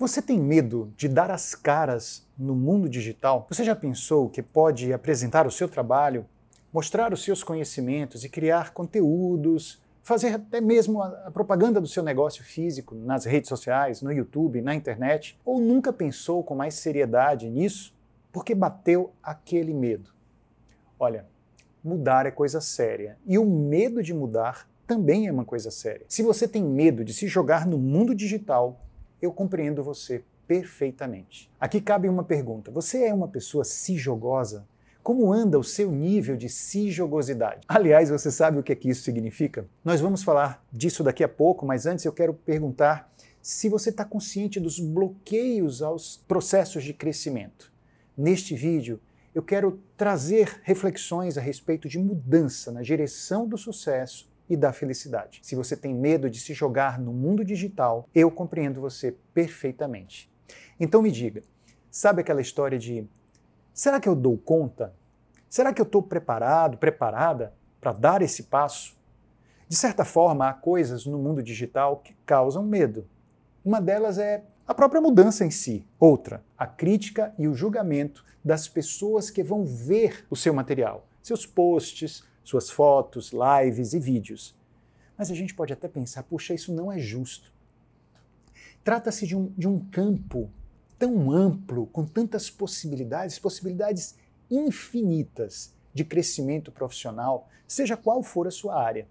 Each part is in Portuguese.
Você tem medo de dar as caras no mundo digital? Você já pensou que pode apresentar o seu trabalho, mostrar os seus conhecimentos e criar conteúdos, fazer até mesmo a propaganda do seu negócio físico nas redes sociais, no YouTube, na internet? Ou nunca pensou com mais seriedade nisso porque bateu aquele medo? Olha, mudar é coisa séria e o medo de mudar também é uma coisa séria. Se você tem medo de se jogar no mundo digital, eu compreendo você perfeitamente. Aqui cabe uma pergunta: você é uma pessoa jogosa? Como anda o seu nível de jogosidade? Aliás, você sabe o que, é que isso significa? Nós vamos falar disso daqui a pouco, mas antes eu quero perguntar se você está consciente dos bloqueios aos processos de crescimento. Neste vídeo, eu quero trazer reflexões a respeito de mudança na direção do sucesso e da felicidade. Se você tem medo de se jogar no mundo digital, eu compreendo você perfeitamente. Então me diga, sabe aquela história de será que eu dou conta? Será que eu estou preparado, preparada para dar esse passo? De certa forma, há coisas no mundo digital que causam medo. Uma delas é a própria mudança em si. Outra, a crítica e o julgamento das pessoas que vão ver o seu material, seus posts, suas fotos, lives e vídeos. Mas a gente pode até pensar: puxa, isso não é justo. Trata-se de um, de um campo tão amplo, com tantas possibilidades, possibilidades infinitas de crescimento profissional, seja qual for a sua área.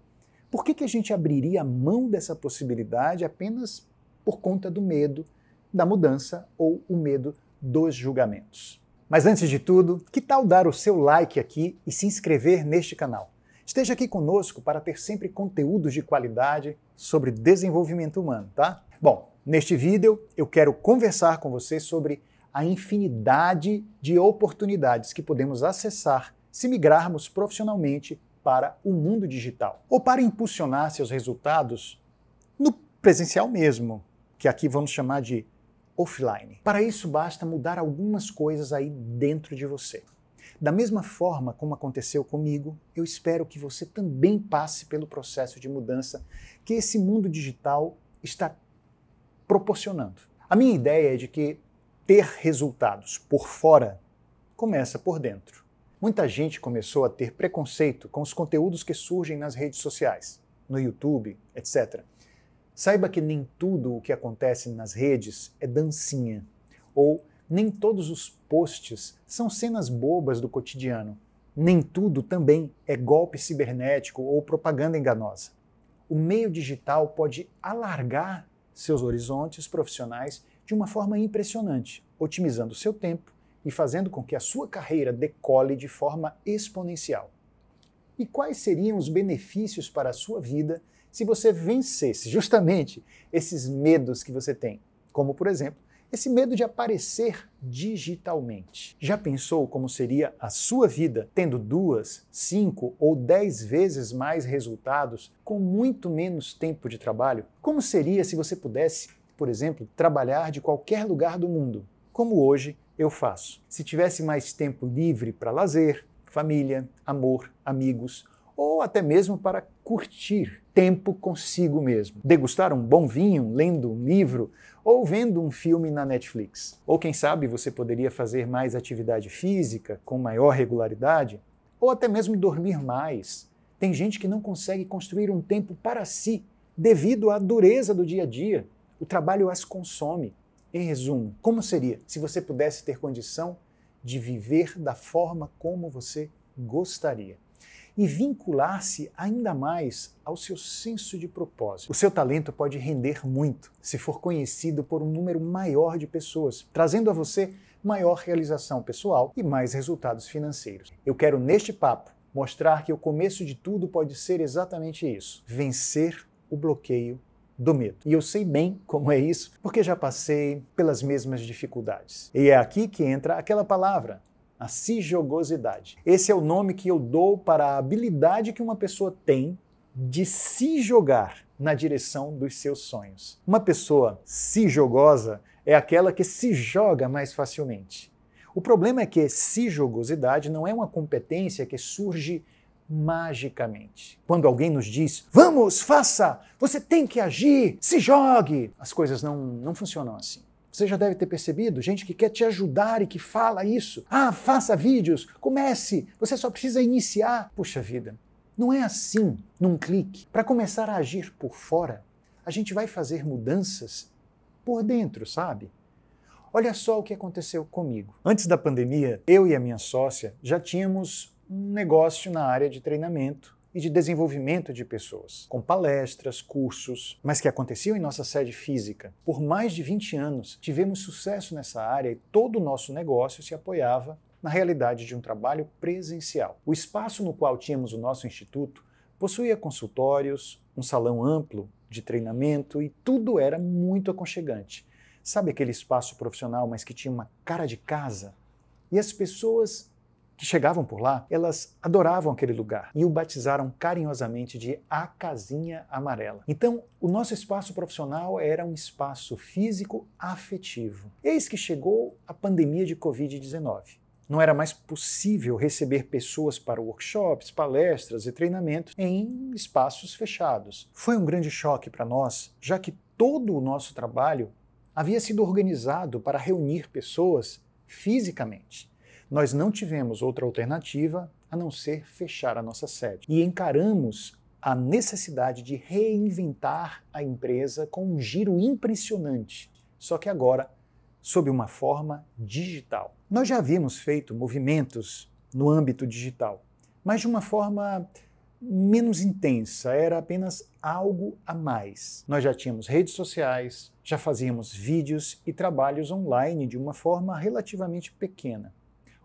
Por que, que a gente abriria a mão dessa possibilidade apenas por conta do medo da mudança ou o medo dos julgamentos? Mas antes de tudo, que tal dar o seu like aqui e se inscrever neste canal? Esteja aqui conosco para ter sempre conteúdos de qualidade sobre desenvolvimento humano, tá? Bom, neste vídeo eu quero conversar com você sobre a infinidade de oportunidades que podemos acessar se migrarmos profissionalmente para o mundo digital ou para impulsionar seus resultados no presencial mesmo, que aqui vamos chamar de offline. Para isso, basta mudar algumas coisas aí dentro de você. Da mesma forma como aconteceu comigo, eu espero que você também passe pelo processo de mudança que esse mundo digital está proporcionando. A minha ideia é de que ter resultados por fora começa por dentro. Muita gente começou a ter preconceito com os conteúdos que surgem nas redes sociais, no YouTube, etc Saiba que nem tudo o que acontece nas redes é dancinha, ou nem todos os posts são cenas bobas do cotidiano. Nem tudo também é golpe cibernético ou propaganda enganosa. O meio digital pode alargar seus horizontes profissionais de uma forma impressionante, otimizando seu tempo e fazendo com que a sua carreira decole de forma exponencial. E quais seriam os benefícios para a sua vida se você vencesse justamente esses medos que você tem, como por exemplo, esse medo de aparecer digitalmente. Já pensou como seria a sua vida tendo duas, cinco ou dez vezes mais resultados com muito menos tempo de trabalho? Como seria se você pudesse, por exemplo, trabalhar de qualquer lugar do mundo, como hoje eu faço? Se tivesse mais tempo livre para lazer, família, amor, amigos ou até mesmo para curtir tempo consigo mesmo. Degustar um bom vinho, lendo um livro ou vendo um filme na Netflix. Ou quem sabe você poderia fazer mais atividade física com maior regularidade ou até mesmo dormir mais. Tem gente que não consegue construir um tempo para si devido à dureza do dia a dia. O trabalho as consome. Em resumo, como seria se você pudesse ter condição de viver da forma como você gostaria? e vincular-se ainda mais ao seu senso de propósito. O seu talento pode render muito se for conhecido por um número maior de pessoas, trazendo a você maior realização pessoal e mais resultados financeiros. Eu quero, neste papo, mostrar que o começo de tudo pode ser exatamente isso: vencer o bloqueio do medo. E eu sei bem como é isso, porque já passei pelas mesmas dificuldades. E é aqui que entra aquela palavra a cisjogosidade. Esse é o nome que eu dou para a habilidade que uma pessoa tem de se jogar na direção dos seus sonhos. Uma pessoa cisjogosa é aquela que se joga mais facilmente. O problema é que cisjogosidade não é uma competência que surge magicamente. Quando alguém nos diz, vamos, faça, você tem que agir, se jogue, as coisas não, não funcionam assim. Você já deve ter percebido, gente que quer te ajudar e que fala isso. Ah, faça vídeos, comece, você só precisa iniciar. Puxa vida, não é assim, num clique. Para começar a agir por fora, a gente vai fazer mudanças por dentro, sabe? Olha só o que aconteceu comigo. Antes da pandemia, eu e a minha sócia já tínhamos um negócio na área de treinamento e de desenvolvimento de pessoas, com palestras, cursos, mas que aconteciam em nossa sede física. Por mais de 20 anos, tivemos sucesso nessa área e todo o nosso negócio se apoiava na realidade de um trabalho presencial. O espaço no qual tínhamos o nosso instituto possuía consultórios, um salão amplo de treinamento e tudo era muito aconchegante. Sabe aquele espaço profissional, mas que tinha uma cara de casa? E as pessoas que chegavam por lá, elas adoravam aquele lugar e o batizaram carinhosamente de A Casinha Amarela. Então, o nosso espaço profissional era um espaço físico afetivo. Eis que chegou a pandemia de Covid-19 não era mais possível receber pessoas para workshops, palestras e treinamentos em espaços fechados. Foi um grande choque para nós, já que todo o nosso trabalho havia sido organizado para reunir pessoas fisicamente. Nós não tivemos outra alternativa a não ser fechar a nossa sede. E encaramos a necessidade de reinventar a empresa com um giro impressionante, só que agora sob uma forma digital. Nós já havíamos feito movimentos no âmbito digital, mas de uma forma menos intensa, era apenas algo a mais. Nós já tínhamos redes sociais, já fazíamos vídeos e trabalhos online de uma forma relativamente pequena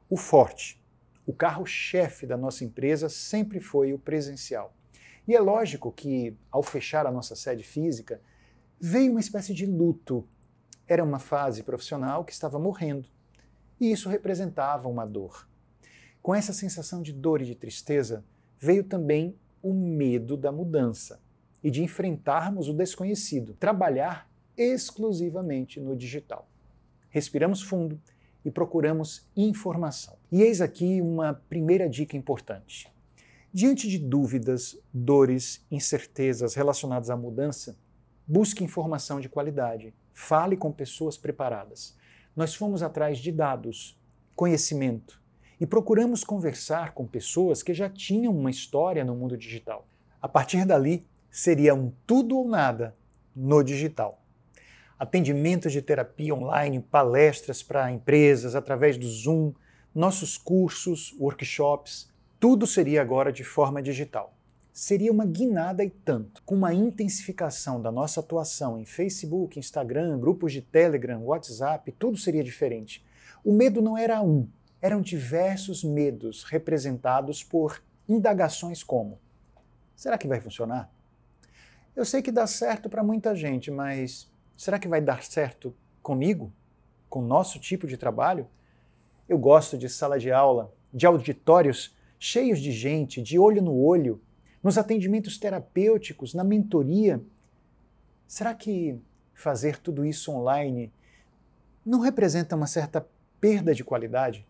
o forte. O carro-chefe da nossa empresa sempre foi o presencial. E é lógico que, ao fechar a nossa sede física, veio uma espécie de luto. Era uma fase profissional que estava morrendo. E isso representava uma dor. Com essa sensação de dor e de tristeza, veio também o medo da mudança e de enfrentarmos o desconhecido, trabalhar exclusivamente no digital. Respiramos fundo e procuramos informação. E eis aqui uma primeira dica importante. Diante de dúvidas, dores, incertezas relacionadas à mudança, busque informação de qualidade, fale com pessoas preparadas. Nós fomos atrás de dados, conhecimento e procuramos conversar com pessoas que já tinham uma história no mundo digital. A partir dali, seria um tudo ou nada no digital atendimentos de terapia online, palestras para empresas através do Zoom, nossos cursos, workshops, tudo seria agora de forma digital. Seria uma guinada e tanto, com uma intensificação da nossa atuação em Facebook, Instagram, grupos de Telegram, WhatsApp, tudo seria diferente. O medo não era um, eram diversos medos representados por indagações como: será que vai funcionar? Eu sei que dá certo para muita gente, mas Será que vai dar certo comigo? Com o nosso tipo de trabalho? Eu gosto de sala de aula, de auditórios cheios de gente, de olho no olho, nos atendimentos terapêuticos, na mentoria. Será que fazer tudo isso online não representa uma certa perda de qualidade?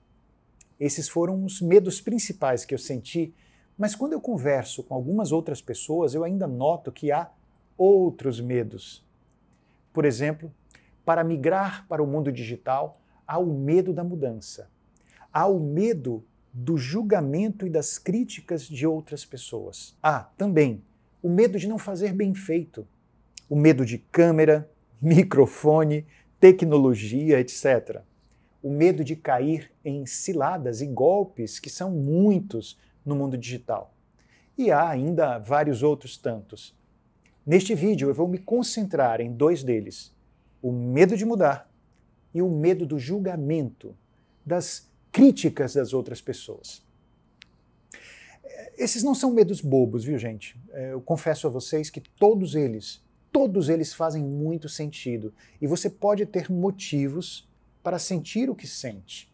Esses foram os medos principais que eu senti, mas quando eu converso com algumas outras pessoas, eu ainda noto que há outros medos por exemplo, para migrar para o mundo digital, há o medo da mudança, há o medo do julgamento e das críticas de outras pessoas. Há também o medo de não fazer bem feito, o medo de câmera, microfone, tecnologia, etc. O medo de cair em ciladas e golpes, que são muitos no mundo digital. E há ainda vários outros tantos. Neste vídeo eu vou me concentrar em dois deles: o medo de mudar e o medo do julgamento, das críticas das outras pessoas. Esses não são medos bobos, viu, gente? É, eu confesso a vocês que todos eles, todos eles fazem muito sentido e você pode ter motivos para sentir o que sente.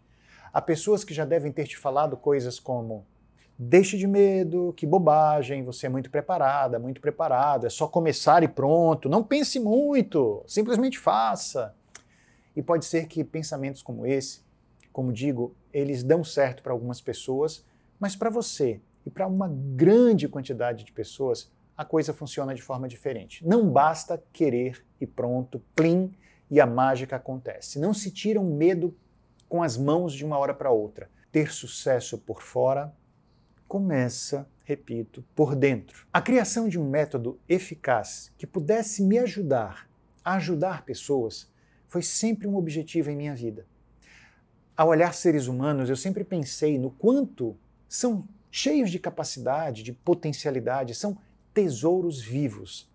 Há pessoas que já devem ter te falado coisas como: Deixe de medo, que bobagem, você é muito preparada, muito preparado, é só começar e pronto. Não pense muito, simplesmente faça. E pode ser que pensamentos como esse, como digo, eles dão certo para algumas pessoas, mas para você e para uma grande quantidade de pessoas, a coisa funciona de forma diferente. Não basta querer e pronto, plim, e a mágica acontece. Não se tira o um medo com as mãos de uma hora para outra. Ter sucesso por fora começa, repito, por dentro. A criação de um método eficaz que pudesse me ajudar a ajudar pessoas foi sempre um objetivo em minha vida. Ao olhar seres humanos, eu sempre pensei no quanto são cheios de capacidade, de potencialidade, são tesouros vivos.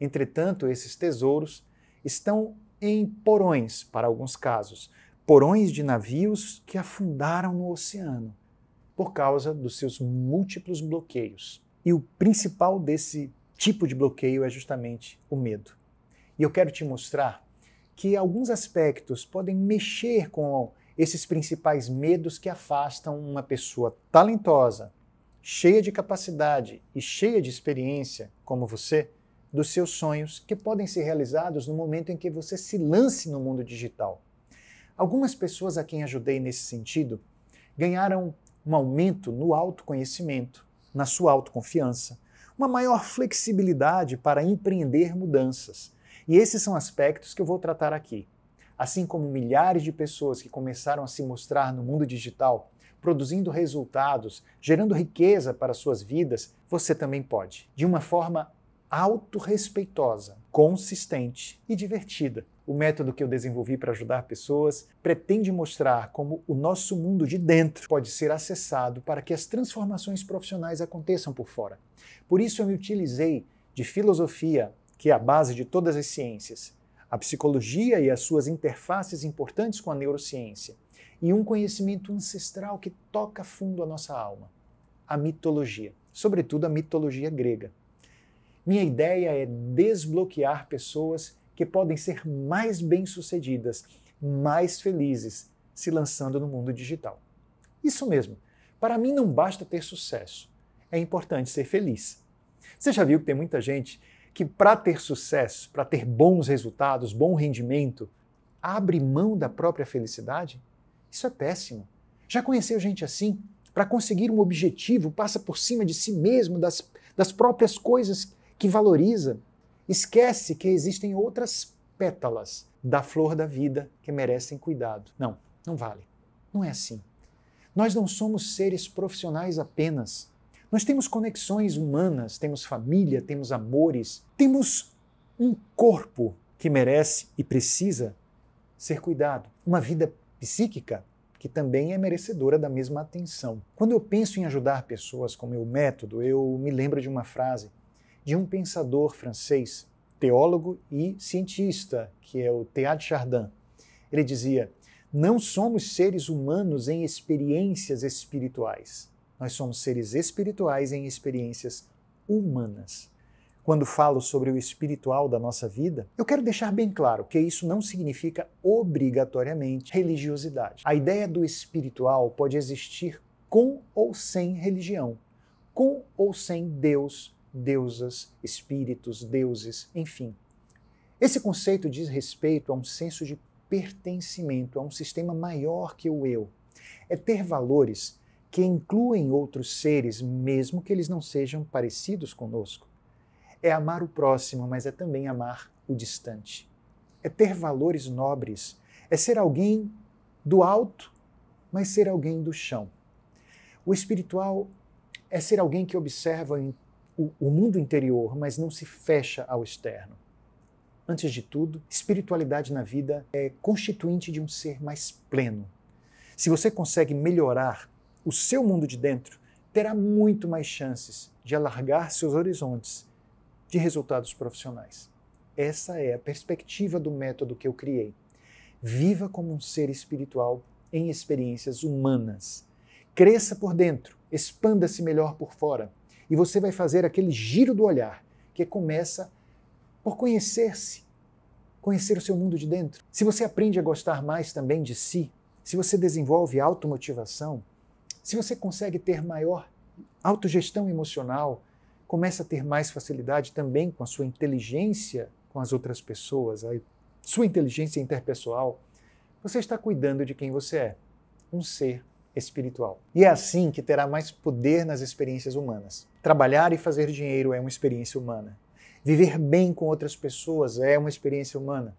Entretanto, esses tesouros estão em porões, para alguns casos, porões de navios que afundaram no oceano por causa dos seus múltiplos bloqueios. E o principal desse tipo de bloqueio é justamente o medo. E eu quero te mostrar que alguns aspectos podem mexer com esses principais medos que afastam uma pessoa talentosa, cheia de capacidade e cheia de experiência, como você, dos seus sonhos que podem ser realizados no momento em que você se lance no mundo digital. Algumas pessoas a quem ajudei nesse sentido ganharam um aumento no autoconhecimento, na sua autoconfiança, uma maior flexibilidade para empreender mudanças. E esses são aspectos que eu vou tratar aqui. Assim como milhares de pessoas que começaram a se mostrar no mundo digital, produzindo resultados, gerando riqueza para suas vidas, você também pode, de uma forma autorrespeitosa, consistente e divertida o método que eu desenvolvi para ajudar pessoas, pretende mostrar como o nosso mundo de dentro pode ser acessado para que as transformações profissionais aconteçam por fora. Por isso, eu me utilizei de filosofia, que é a base de todas as ciências, a psicologia e as suas interfaces importantes com a neurociência, e um conhecimento ancestral que toca fundo a nossa alma, a mitologia, sobretudo a mitologia grega. Minha ideia é desbloquear pessoas que podem ser mais bem-sucedidas, mais felizes, se lançando no mundo digital. Isso mesmo. Para mim não basta ter sucesso, é importante ser feliz. Você já viu que tem muita gente que, para ter sucesso, para ter bons resultados, bom rendimento, abre mão da própria felicidade? Isso é péssimo. Já conheceu gente assim? Para conseguir um objetivo, passa por cima de si mesmo, das, das próprias coisas que valoriza. Esquece que existem outras pétalas da flor da vida que merecem cuidado. Não, não vale. Não é assim. Nós não somos seres profissionais apenas. Nós temos conexões humanas, temos família, temos amores, temos um corpo que merece e precisa ser cuidado. Uma vida psíquica que também é merecedora da mesma atenção. Quando eu penso em ajudar pessoas com meu método, eu me lembro de uma frase de um pensador francês, teólogo e cientista, que é o Teilhard Chardin. Ele dizia: "Não somos seres humanos em experiências espirituais. Nós somos seres espirituais em experiências humanas." Quando falo sobre o espiritual da nossa vida, eu quero deixar bem claro que isso não significa obrigatoriamente religiosidade. A ideia do espiritual pode existir com ou sem religião, com ou sem Deus deusas, espíritos, deuses, enfim. Esse conceito diz respeito a um senso de pertencimento, a um sistema maior que o eu. É ter valores que incluem outros seres, mesmo que eles não sejam parecidos conosco. É amar o próximo, mas é também amar o distante. É ter valores nobres, é ser alguém do alto, mas ser alguém do chão. O espiritual é ser alguém que observa o o, o mundo interior, mas não se fecha ao externo. Antes de tudo, espiritualidade na vida é constituinte de um ser mais pleno. Se você consegue melhorar o seu mundo de dentro, terá muito mais chances de alargar seus horizontes de resultados profissionais. Essa é a perspectiva do método que eu criei. Viva como um ser espiritual em experiências humanas. Cresça por dentro, expanda-se melhor por fora e você vai fazer aquele giro do olhar, que começa por conhecer-se, conhecer o seu mundo de dentro. Se você aprende a gostar mais também de si, se você desenvolve automotivação, se você consegue ter maior autogestão emocional, começa a ter mais facilidade também com a sua inteligência com as outras pessoas, a sua inteligência interpessoal, você está cuidando de quem você é, um ser espiritual. E é assim que terá mais poder nas experiências humanas. Trabalhar e fazer dinheiro é uma experiência humana. Viver bem com outras pessoas é uma experiência humana.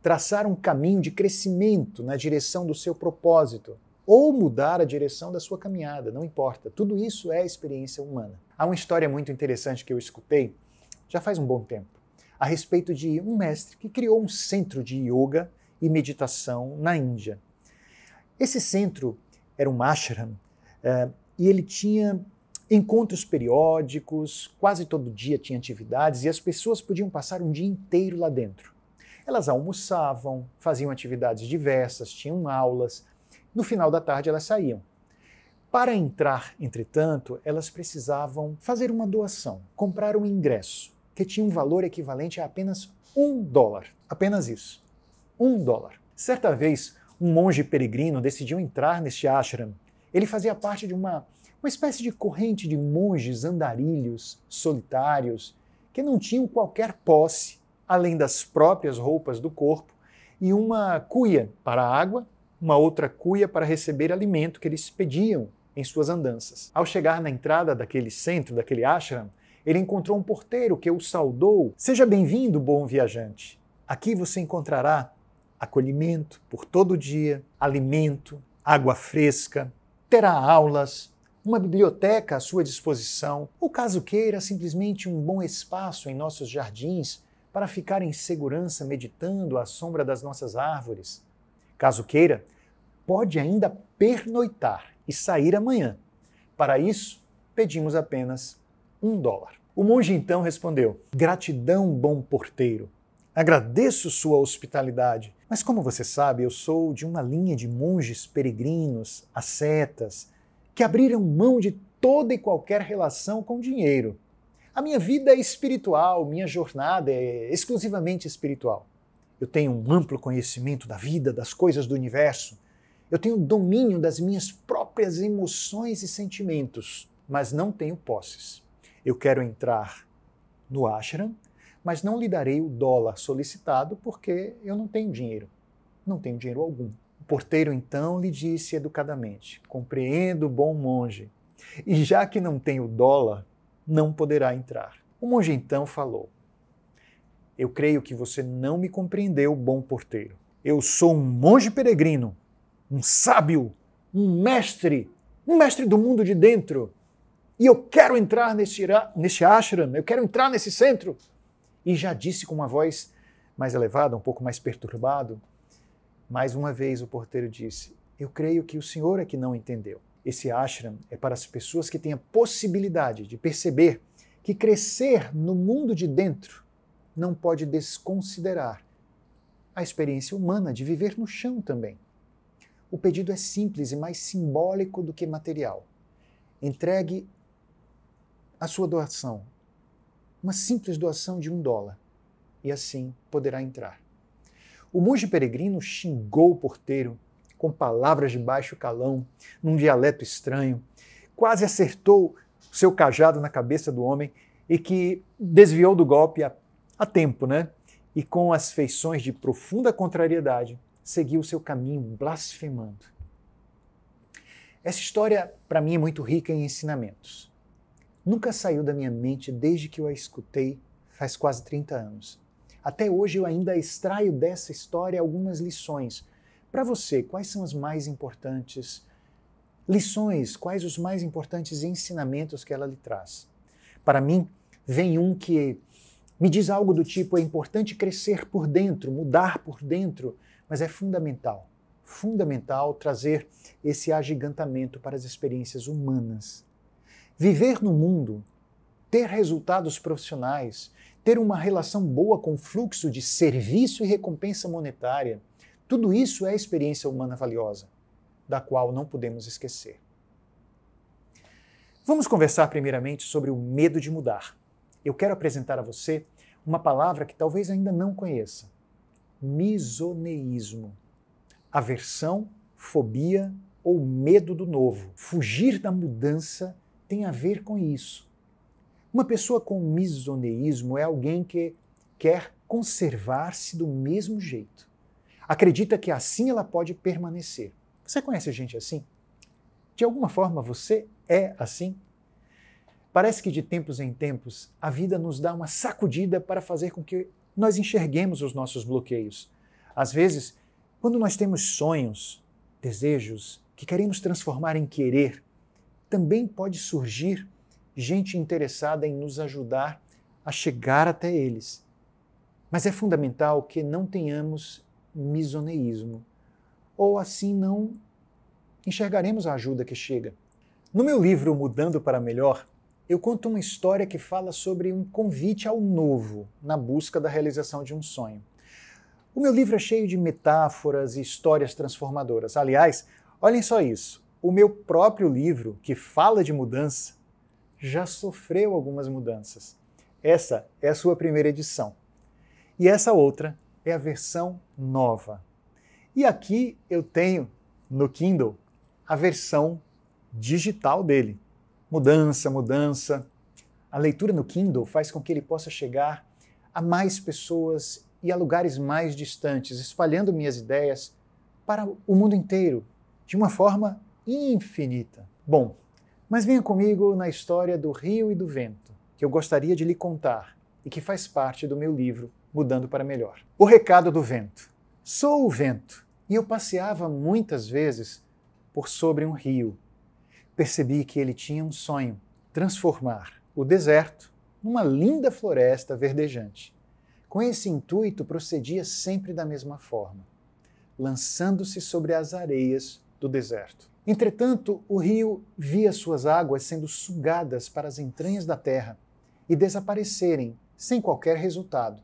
Traçar um caminho de crescimento na direção do seu propósito ou mudar a direção da sua caminhada, não importa. Tudo isso é experiência humana. Há uma história muito interessante que eu escutei já faz um bom tempo a respeito de um mestre que criou um centro de yoga e meditação na Índia. Esse centro era um ashram, é, e ele tinha encontros periódicos, quase todo dia tinha atividades e as pessoas podiam passar um dia inteiro lá dentro. Elas almoçavam, faziam atividades diversas, tinham aulas. No final da tarde elas saíam. Para entrar, entretanto, elas precisavam fazer uma doação, comprar um ingresso, que tinha um valor equivalente a apenas um dólar. Apenas isso. Um dólar. Certa vez, um monge peregrino decidiu entrar neste ashram. Ele fazia parte de uma, uma espécie de corrente de monges andarilhos, solitários, que não tinham qualquer posse, além das próprias roupas do corpo, e uma cuia para a água, uma outra cuia para receber alimento que eles pediam em suas andanças. Ao chegar na entrada daquele centro, daquele ashram, ele encontrou um porteiro que o saudou. Seja bem-vindo, bom viajante. Aqui você encontrará acolhimento por todo dia, alimento, água fresca, terá aulas, uma biblioteca à sua disposição, ou caso queira, simplesmente um bom espaço em nossos jardins para ficar em segurança meditando à sombra das nossas árvores. Caso queira, pode ainda pernoitar e sair amanhã. Para isso, pedimos apenas um dólar. O monge então respondeu: Gratidão, bom porteiro. Agradeço sua hospitalidade, mas como você sabe, eu sou de uma linha de monges peregrinos, ascetas, que abriram mão de toda e qualquer relação com dinheiro. A minha vida é espiritual, minha jornada é exclusivamente espiritual. Eu tenho um amplo conhecimento da vida, das coisas do universo. Eu tenho domínio das minhas próprias emoções e sentimentos, mas não tenho posses. Eu quero entrar no ashram mas não lhe darei o dólar solicitado porque eu não tenho dinheiro. Não tenho dinheiro algum. O porteiro então lhe disse educadamente: Compreendo, bom monge, e já que não tenho dólar, não poderá entrar. O monge então falou: Eu creio que você não me compreendeu, bom porteiro. Eu sou um monge peregrino, um sábio, um mestre, um mestre do mundo de dentro. E eu quero entrar nesse, nesse ashram, eu quero entrar nesse centro e já disse com uma voz mais elevada, um pouco mais perturbado, mais uma vez o porteiro disse: Eu creio que o senhor é que não entendeu. Esse ashram é para as pessoas que têm a possibilidade de perceber que crescer no mundo de dentro não pode desconsiderar a experiência humana de viver no chão também. O pedido é simples e mais simbólico do que material. Entregue a sua doação uma simples doação de um dólar, e assim poderá entrar. O monge peregrino xingou o porteiro com palavras de baixo calão, num dialeto estranho, quase acertou seu cajado na cabeça do homem e que desviou do golpe a, a tempo, né? E com as feições de profunda contrariedade, seguiu seu caminho blasfemando. Essa história, para mim, é muito rica em ensinamentos nunca saiu da minha mente desde que eu a escutei faz quase 30 anos. Até hoje eu ainda extraio dessa história algumas lições. Para você, quais são as mais importantes lições? Quais os mais importantes ensinamentos que ela lhe traz? Para mim, vem um que me diz algo do tipo: é importante crescer por dentro, mudar por dentro, mas é fundamental, fundamental trazer esse agigantamento para as experiências humanas. Viver no mundo, ter resultados profissionais, ter uma relação boa com o fluxo de serviço e recompensa monetária, tudo isso é experiência humana valiosa, da qual não podemos esquecer. Vamos conversar primeiramente sobre o medo de mudar. Eu quero apresentar a você uma palavra que talvez ainda não conheça: misoneísmo. Aversão, fobia ou medo do novo. Fugir da mudança tem a ver com isso. Uma pessoa com misoneísmo é alguém que quer conservar-se do mesmo jeito. Acredita que assim ela pode permanecer. Você conhece gente assim? De alguma forma você é assim? Parece que de tempos em tempos a vida nos dá uma sacudida para fazer com que nós enxerguemos os nossos bloqueios. Às vezes, quando nós temos sonhos, desejos que queremos transformar em querer, também pode surgir gente interessada em nos ajudar a chegar até eles. Mas é fundamental que não tenhamos misoneísmo, ou assim não enxergaremos a ajuda que chega. No meu livro Mudando para Melhor, eu conto uma história que fala sobre um convite ao novo na busca da realização de um sonho. O meu livro é cheio de metáforas e histórias transformadoras. Aliás, olhem só isso o meu próprio livro, que fala de mudança, já sofreu algumas mudanças. Essa é a sua primeira edição. E essa outra é a versão nova. E aqui eu tenho no Kindle a versão digital dele. Mudança, mudança. A leitura no Kindle faz com que ele possa chegar a mais pessoas e a lugares mais distantes, espalhando minhas ideias para o mundo inteiro, de uma forma infinita. Bom, mas venha comigo na história do rio e do vento, que eu gostaria de lhe contar e que faz parte do meu livro Mudando para Melhor. O recado do vento. Sou o vento e eu passeava muitas vezes por sobre um rio. Percebi que ele tinha um sonho: transformar o deserto numa linda floresta verdejante. Com esse intuito, procedia sempre da mesma forma, lançando-se sobre as areias do deserto. Entretanto, o rio via suas águas sendo sugadas para as entranhas da terra e desaparecerem sem qualquer resultado.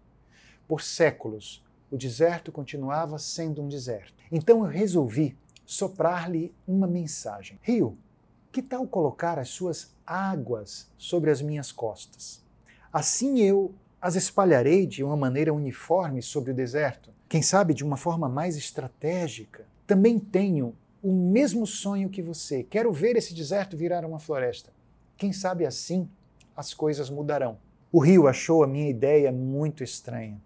Por séculos, o deserto continuava sendo um deserto. Então eu resolvi soprar-lhe uma mensagem: Rio, que tal colocar as suas águas sobre as minhas costas? Assim eu as espalharei de uma maneira uniforme sobre o deserto, quem sabe de uma forma mais estratégica. Também tenho o mesmo sonho que você. Quero ver esse deserto virar uma floresta. Quem sabe assim as coisas mudarão. O Rio achou a minha ideia muito estranha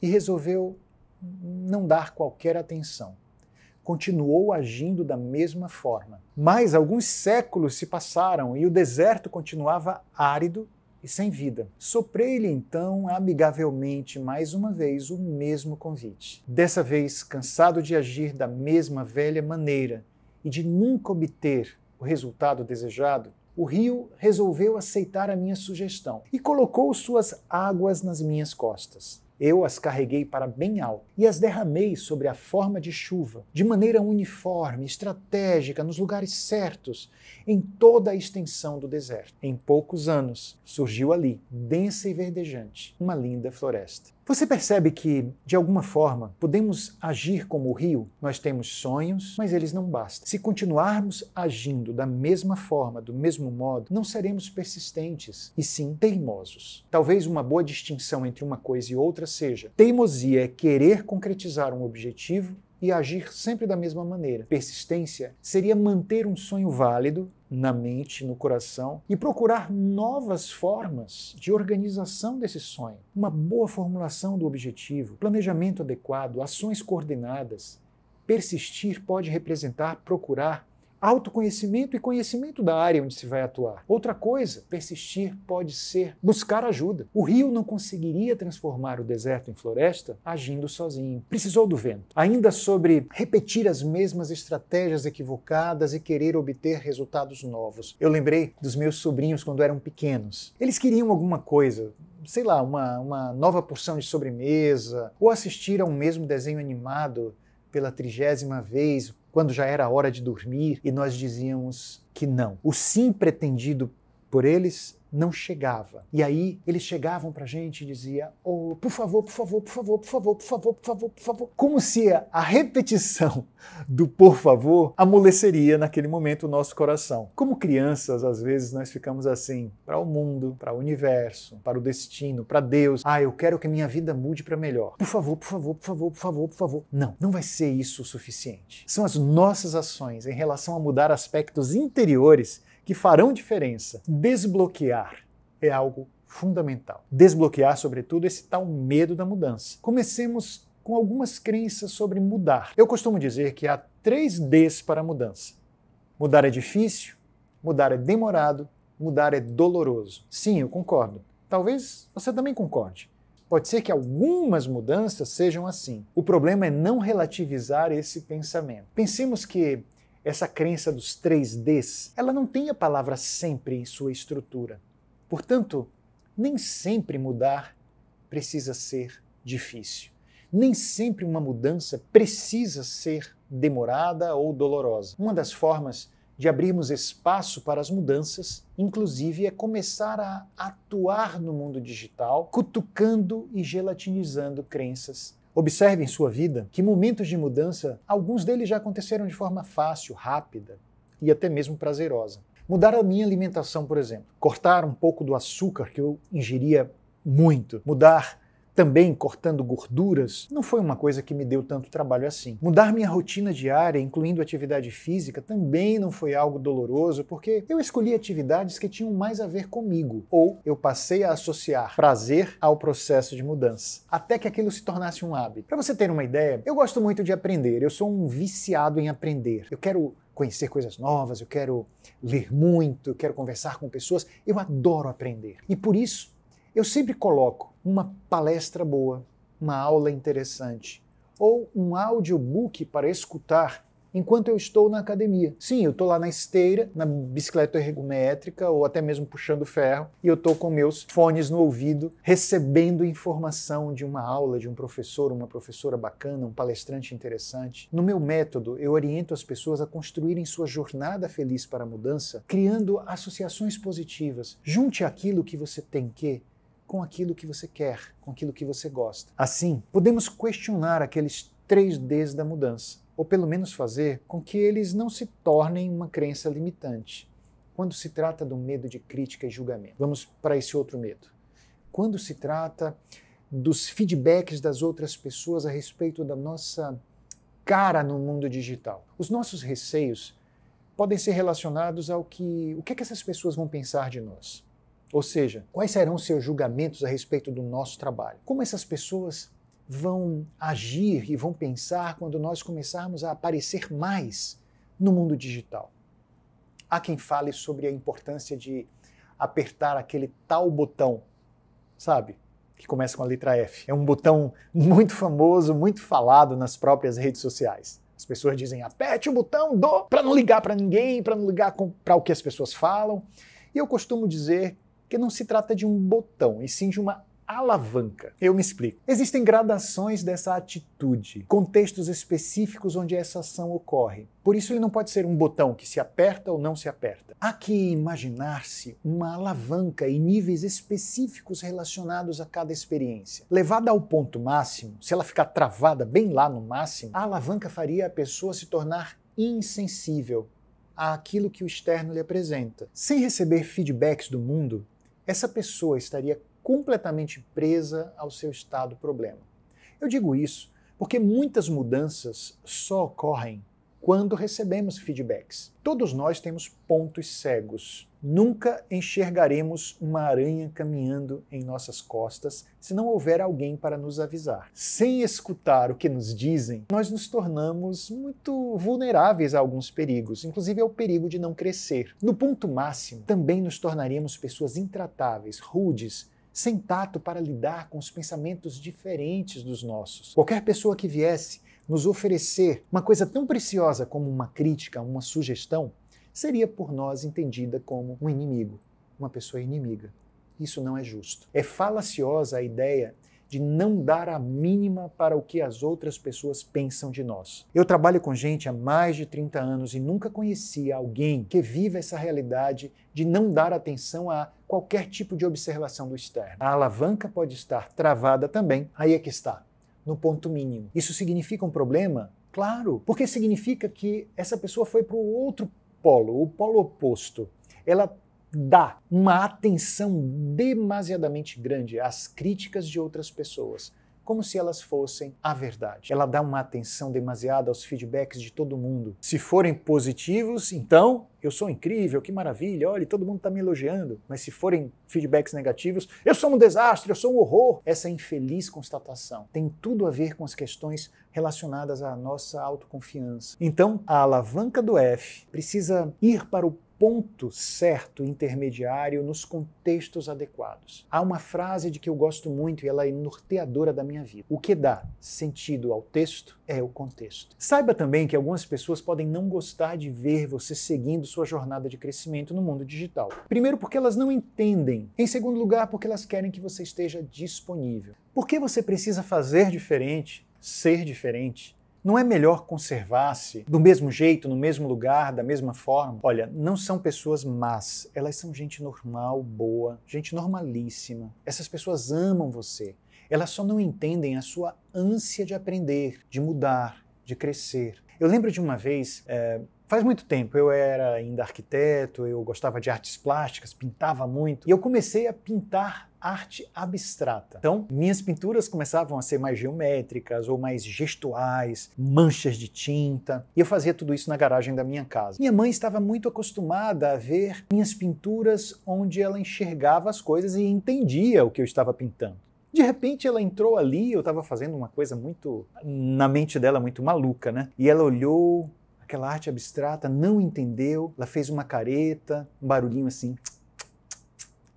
e resolveu não dar qualquer atenção. Continuou agindo da mesma forma. Mas alguns séculos se passaram e o deserto continuava árido e sem vida. Soprei-lhe então amigavelmente mais uma vez o mesmo convite. Dessa vez, cansado de agir da mesma velha maneira e de nunca obter o resultado desejado, o rio resolveu aceitar a minha sugestão e colocou suas águas nas minhas costas. Eu as carreguei para bem alto e as derramei sobre a forma de chuva, de maneira uniforme, estratégica, nos lugares certos, em toda a extensão do deserto. Em poucos anos, surgiu ali, densa e verdejante, uma linda floresta. Você percebe que, de alguma forma, podemos agir como o rio? Nós temos sonhos, mas eles não bastam. Se continuarmos agindo da mesma forma, do mesmo modo, não seremos persistentes e sim teimosos. Talvez uma boa distinção entre uma coisa e outra seja: teimosia é querer concretizar um objetivo e agir sempre da mesma maneira. Persistência seria manter um sonho válido na mente, no coração e procurar novas formas de organização desse sonho. Uma boa formulação do objetivo, planejamento adequado, ações coordenadas. Persistir pode representar procurar autoconhecimento e conhecimento da área onde se vai atuar. Outra coisa, persistir pode ser buscar ajuda. O rio não conseguiria transformar o deserto em floresta agindo sozinho. Precisou do vento. Ainda sobre repetir as mesmas estratégias equivocadas e querer obter resultados novos. Eu lembrei dos meus sobrinhos quando eram pequenos. Eles queriam alguma coisa, sei lá, uma, uma nova porção de sobremesa, ou assistir a um mesmo desenho animado pela trigésima vez, quando já era hora de dormir e nós dizíamos que não. O sim pretendido por eles não chegava. E aí eles chegavam para a gente e dizia: "Oh, por favor, por favor, por favor, por favor, por favor, por favor, por favor". Como se a repetição do por favor amoleceria naquele momento o nosso coração. Como crianças, às vezes nós ficamos assim, para o mundo, para o universo, para o destino, para Deus. Ah, eu quero que a minha vida mude para melhor. Por favor, por favor, por favor, por favor, por favor. Não, não vai ser isso o suficiente. São as nossas ações em relação a mudar aspectos interiores que farão diferença. Desbloquear é algo fundamental. Desbloquear, sobretudo, esse tal medo da mudança. Comecemos com algumas crenças sobre mudar. Eu costumo dizer que há três Ds para a mudança: mudar é difícil, mudar é demorado, mudar é doloroso. Sim, eu concordo. Talvez você também concorde. Pode ser que algumas mudanças sejam assim. O problema é não relativizar esse pensamento. Pensemos que essa crença dos três Ds, ela não tem a palavra sempre em sua estrutura. Portanto, nem sempre mudar precisa ser difícil. Nem sempre uma mudança precisa ser demorada ou dolorosa. Uma das formas de abrirmos espaço para as mudanças, inclusive, é começar a atuar no mundo digital, cutucando e gelatinizando crenças Observe em sua vida que momentos de mudança, alguns deles já aconteceram de forma fácil, rápida e até mesmo prazerosa. Mudar a minha alimentação, por exemplo, cortar um pouco do açúcar que eu ingeria muito, mudar também cortando gorduras, não foi uma coisa que me deu tanto trabalho assim. Mudar minha rotina diária, incluindo atividade física, também não foi algo doloroso, porque eu escolhi atividades que tinham mais a ver comigo, ou eu passei a associar prazer ao processo de mudança, até que aquilo se tornasse um hábito. Para você ter uma ideia, eu gosto muito de aprender, eu sou um viciado em aprender. Eu quero conhecer coisas novas, eu quero ler muito, eu quero conversar com pessoas, eu adoro aprender. E por isso, eu sempre coloco uma palestra boa, uma aula interessante ou um audiobook para escutar enquanto eu estou na academia. Sim, eu estou lá na esteira, na bicicleta ergométrica ou até mesmo puxando ferro e eu estou com meus fones no ouvido, recebendo informação de uma aula de um professor, uma professora bacana, um palestrante interessante. No meu método, eu oriento as pessoas a construírem sua jornada feliz para a mudança, criando associações positivas. Junte aquilo que você tem que com aquilo que você quer, com aquilo que você gosta. Assim, podemos questionar aqueles 3Ds da mudança, ou pelo menos fazer com que eles não se tornem uma crença limitante. Quando se trata do medo de crítica e julgamento, vamos para esse outro medo. Quando se trata dos feedbacks das outras pessoas a respeito da nossa cara no mundo digital, os nossos receios podem ser relacionados ao que o que, é que essas pessoas vão pensar de nós. Ou seja, quais serão seus julgamentos a respeito do nosso trabalho? Como essas pessoas vão agir e vão pensar quando nós começarmos a aparecer mais no mundo digital? Há quem fale sobre a importância de apertar aquele tal botão, sabe? Que começa com a letra F. É um botão muito famoso, muito falado nas próprias redes sociais. As pessoas dizem aperte o botão do para não ligar para ninguém, para não ligar para o que as pessoas falam. E eu costumo dizer porque não se trata de um botão, e sim de uma alavanca. Eu me explico. Existem gradações dessa atitude, contextos específicos onde essa ação ocorre. Por isso, ele não pode ser um botão que se aperta ou não se aperta. Há que imaginar-se uma alavanca em níveis específicos relacionados a cada experiência. Levada ao ponto máximo, se ela ficar travada bem lá no máximo, a alavanca faria a pessoa se tornar insensível àquilo que o externo lhe apresenta. Sem receber feedbacks do mundo, essa pessoa estaria completamente presa ao seu estado problema. Eu digo isso porque muitas mudanças só ocorrem quando recebemos feedbacks. Todos nós temos pontos cegos Nunca enxergaremos uma aranha caminhando em nossas costas se não houver alguém para nos avisar. Sem escutar o que nos dizem, nós nos tornamos muito vulneráveis a alguns perigos, inclusive ao perigo de não crescer. No ponto máximo, também nos tornaremos pessoas intratáveis, rudes, sem tato para lidar com os pensamentos diferentes dos nossos. Qualquer pessoa que viesse nos oferecer uma coisa tão preciosa como uma crítica, uma sugestão, seria por nós entendida como um inimigo, uma pessoa inimiga. Isso não é justo. É falaciosa a ideia de não dar a mínima para o que as outras pessoas pensam de nós. Eu trabalho com gente há mais de 30 anos e nunca conheci alguém que viva essa realidade de não dar atenção a qualquer tipo de observação do externo. A alavanca pode estar travada também, aí é que está, no ponto mínimo. Isso significa um problema? Claro, porque significa que essa pessoa foi para o outro polo, o polo oposto, ela dá uma atenção demasiadamente grande às críticas de outras pessoas como se elas fossem a verdade. Ela dá uma atenção demasiada aos feedbacks de todo mundo. Se forem positivos, então eu sou incrível, que maravilha, olha, todo mundo está me elogiando. Mas se forem feedbacks negativos, eu sou um desastre, eu sou um horror. Essa infeliz constatação tem tudo a ver com as questões relacionadas à nossa autoconfiança. Então, a alavanca do F precisa ir para o ponto certo intermediário nos contextos adequados. Há uma frase de que eu gosto muito e ela é norteadora da minha vida. O que dá sentido ao texto é o contexto. Saiba também que algumas pessoas podem não gostar de ver você seguindo sua jornada de crescimento no mundo digital. Primeiro, porque elas não entendem. Em segundo lugar, porque elas querem que você esteja disponível. Por que você precisa fazer diferente, ser diferente? Não é melhor conservar-se do mesmo jeito, no mesmo lugar, da mesma forma? Olha, não são pessoas más, elas são gente normal, boa, gente normalíssima. Essas pessoas amam você, elas só não entendem a sua ânsia de aprender, de mudar, de crescer. Eu lembro de uma vez, é, Faz muito tempo, eu era ainda arquiteto, eu gostava de artes plásticas, pintava muito, e eu comecei a pintar arte abstrata. Então, minhas pinturas começavam a ser mais geométricas ou mais gestuais, manchas de tinta, e eu fazia tudo isso na garagem da minha casa. Minha mãe estava muito acostumada a ver minhas pinturas onde ela enxergava as coisas e entendia o que eu estava pintando. De repente ela entrou ali, eu estava fazendo uma coisa muito na mente dela muito maluca, né? E ela olhou aquela arte abstrata, não entendeu, ela fez uma careta, um barulhinho assim,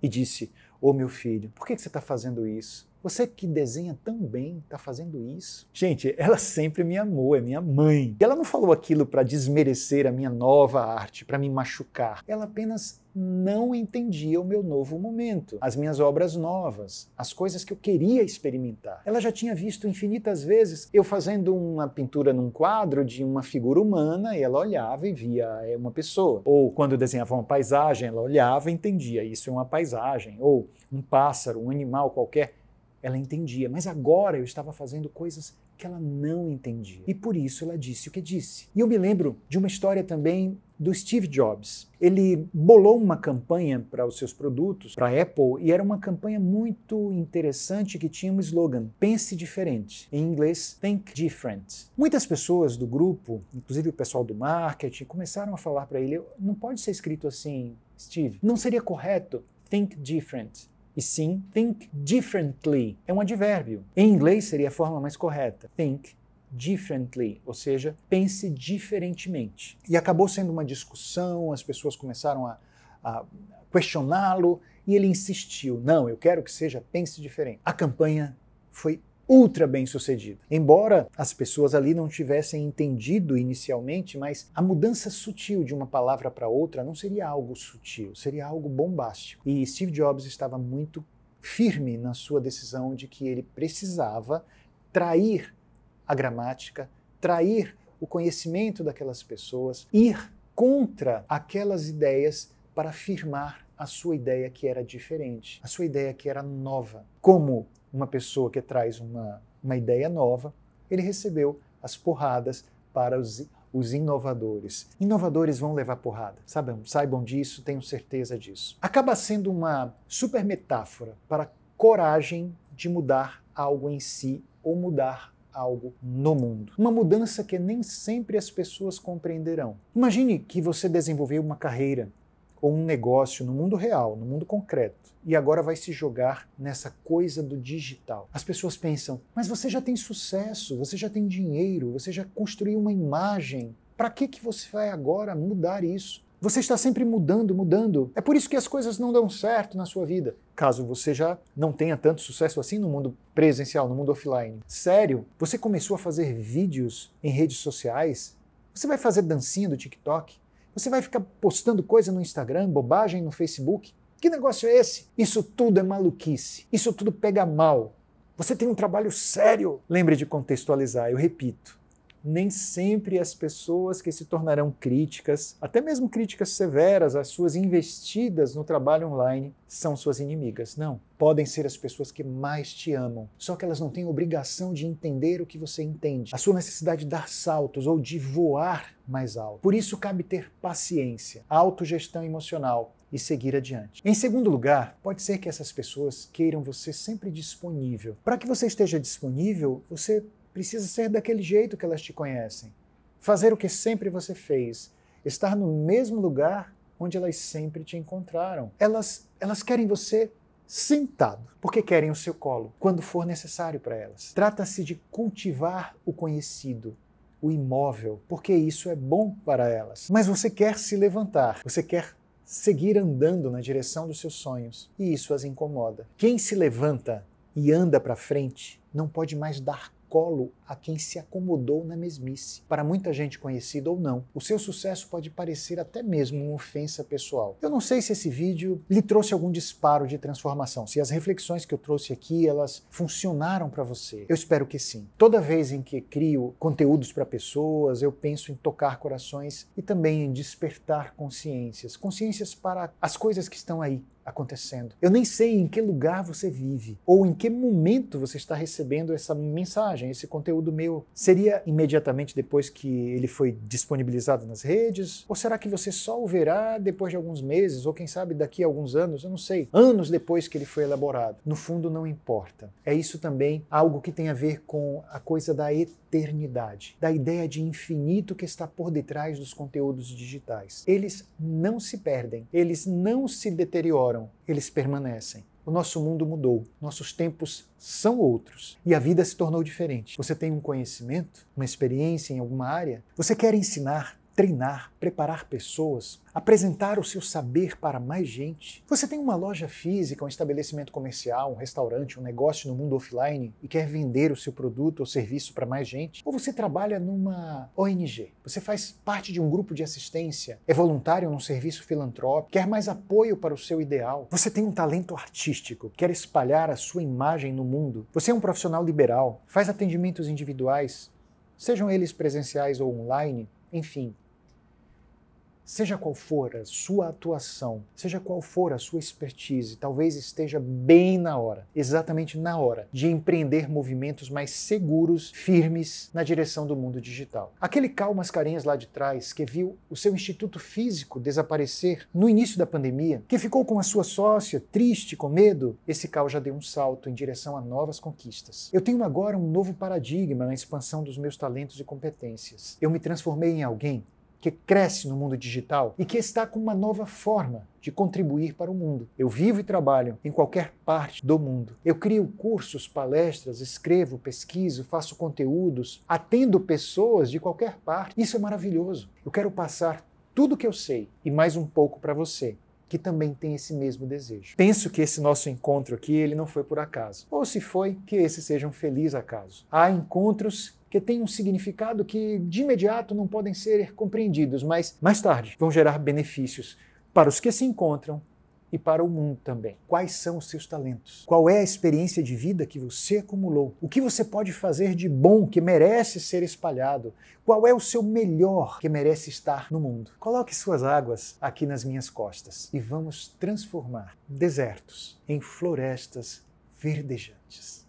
e disse: Ô oh, meu filho, por que, que você está fazendo isso? Você que desenha tão bem, está fazendo isso. Gente, ela sempre me amou, é minha mãe. E ela não falou aquilo para desmerecer a minha nova arte, para me machucar. Ela apenas não entendia o meu novo momento, as minhas obras novas, as coisas que eu queria experimentar. Ela já tinha visto infinitas vezes eu fazendo uma pintura num quadro de uma figura humana e ela olhava e via é uma pessoa. Ou quando desenhava uma paisagem, ela olhava e entendia isso é uma paisagem. Ou um pássaro, um animal qualquer ela entendia, mas agora eu estava fazendo coisas que ela não entendia. E por isso ela disse o que disse. E eu me lembro de uma história também do Steve Jobs. Ele bolou uma campanha para os seus produtos, para a Apple, e era uma campanha muito interessante que tinha um slogan: Pense diferente. Em inglês, Think Different. Muitas pessoas do grupo, inclusive o pessoal do marketing, começaram a falar para ele: não pode ser escrito assim, Steve. Não seria correto think different e sim think differently. É um advérbio. Em inglês seria a forma mais correta. Think differently, ou seja, pense diferentemente. E acabou sendo uma discussão, as pessoas começaram a, a questioná-lo e ele insistiu: não, eu quero que seja pense diferente. A campanha foi ultra bem sucedida. Embora as pessoas ali não tivessem entendido inicialmente, mas a mudança sutil de uma palavra para outra não seria algo sutil, seria algo bombástico. E Steve Jobs estava muito firme na sua decisão de que ele precisava trair a gramática, trair o conhecimento daquelas pessoas, ir contra aquelas ideias para afirmar a sua ideia que era diferente, a sua ideia que era nova. Como uma pessoa que traz uma, uma ideia nova, ele recebeu as porradas para os, os inovadores. Inovadores vão levar porrada, saibam, saibam disso, tenho certeza disso. Acaba sendo uma super metáfora para coragem de mudar algo em si ou mudar algo no mundo. Uma mudança que nem sempre as pessoas compreenderão. Imagine que você desenvolveu uma carreira ou um negócio no mundo real, no mundo concreto, e agora vai se jogar nessa coisa do digital. As pessoas pensam, mas você já tem sucesso, você já tem dinheiro, você já construiu uma imagem. Para que, que você vai agora mudar isso? Você está sempre mudando, mudando. É por isso que as coisas não dão certo na sua vida. Caso você já não tenha tanto sucesso assim no mundo presencial, no mundo offline. Sério, você começou a fazer vídeos em redes sociais? Você vai fazer dancinha do TikTok? Você vai ficar postando coisa no Instagram, bobagem no Facebook? Que negócio é esse? Isso tudo é maluquice. Isso tudo pega mal. Você tem um trabalho sério. Lembre de contextualizar, eu repito nem sempre as pessoas que se tornarão críticas, até mesmo críticas severas, às suas investidas no trabalho online, são suas inimigas. Não. Podem ser as pessoas que mais te amam, só que elas não têm obrigação de entender o que você entende, a sua necessidade de dar saltos ou de voar mais alto. Por isso, cabe ter paciência, autogestão emocional e seguir adiante. Em segundo lugar, pode ser que essas pessoas queiram você sempre disponível. Para que você esteja disponível, você precisa ser daquele jeito que elas te conhecem. Fazer o que sempre você fez, estar no mesmo lugar onde elas sempre te encontraram. Elas, elas querem você sentado, porque querem o seu colo, quando for necessário para elas. Trata-se de cultivar o conhecido, o imóvel, porque isso é bom para elas. Mas você quer se levantar, você quer seguir andando na direção dos seus sonhos, e isso as incomoda. Quem se levanta e anda para frente não pode mais dar colo a quem se acomodou na mesmice. Para muita gente conhecida ou não, o seu sucesso pode parecer até mesmo uma ofensa pessoal. Eu não sei se esse vídeo lhe trouxe algum disparo de transformação, se as reflexões que eu trouxe aqui elas funcionaram para você. Eu espero que sim. Toda vez em que crio conteúdos para pessoas, eu penso em tocar corações e também em despertar consciências, consciências para as coisas que estão aí acontecendo. Eu nem sei em que lugar você vive ou em que momento você está recebendo essa mensagem, esse conteúdo meu. Seria imediatamente depois que ele foi disponibilizado nas redes? Ou será que você só o verá depois de alguns meses ou quem sabe daqui a alguns anos? Eu não sei. Anos depois que ele foi elaborado. No fundo, não importa. É isso também algo que tem a ver com a coisa da eternidade, da ideia de infinito que está por detrás dos conteúdos digitais. Eles não se perdem, eles não se deterioram eles permanecem. O nosso mundo mudou, nossos tempos são outros e a vida se tornou diferente. Você tem um conhecimento, uma experiência em alguma área, você quer ensinar, treinar, preparar pessoas, apresentar o seu saber para mais gente. Você tem uma loja física, um estabelecimento comercial, um restaurante, um negócio no mundo offline e quer vender o seu produto ou serviço para mais gente? Ou você trabalha numa ONG? Você faz parte de um grupo de assistência, é voluntário num serviço filantrópico, quer mais apoio para o seu ideal? Você tem um talento artístico, quer espalhar a sua imagem no mundo? Você é um profissional liberal, faz atendimentos individuais, sejam eles presenciais ou online? Enfim, seja qual for a sua atuação, seja qual for a sua expertise, talvez esteja bem na hora, exatamente na hora, de empreender movimentos mais seguros, firmes na direção do mundo digital. Aquele Cal Mascarenhas lá de trás, que viu o seu instituto físico desaparecer no início da pandemia, que ficou com a sua sócia triste, com medo, esse Cal já deu um salto em direção a novas conquistas. Eu tenho agora um novo paradigma na expansão dos meus talentos e competências. Eu me transformei em alguém que cresce no mundo digital e que está com uma nova forma de contribuir para o mundo. Eu vivo e trabalho em qualquer parte do mundo. Eu crio cursos, palestras, escrevo, pesquiso, faço conteúdos, atendo pessoas de qualquer parte. Isso é maravilhoso. Eu quero passar tudo o que eu sei e mais um pouco para você que também tem esse mesmo desejo. Penso que esse nosso encontro aqui, ele não foi por acaso. Ou se foi, que esse seja um feliz acaso. Há encontros que têm um significado que de imediato não podem ser compreendidos, mas mais tarde vão gerar benefícios para os que se encontram e para o mundo também. Quais são os seus talentos? Qual é a experiência de vida que você acumulou? O que você pode fazer de bom que merece ser espalhado? Qual é o seu melhor que merece estar no mundo? Coloque suas águas aqui nas minhas costas e vamos transformar desertos em florestas verdejantes.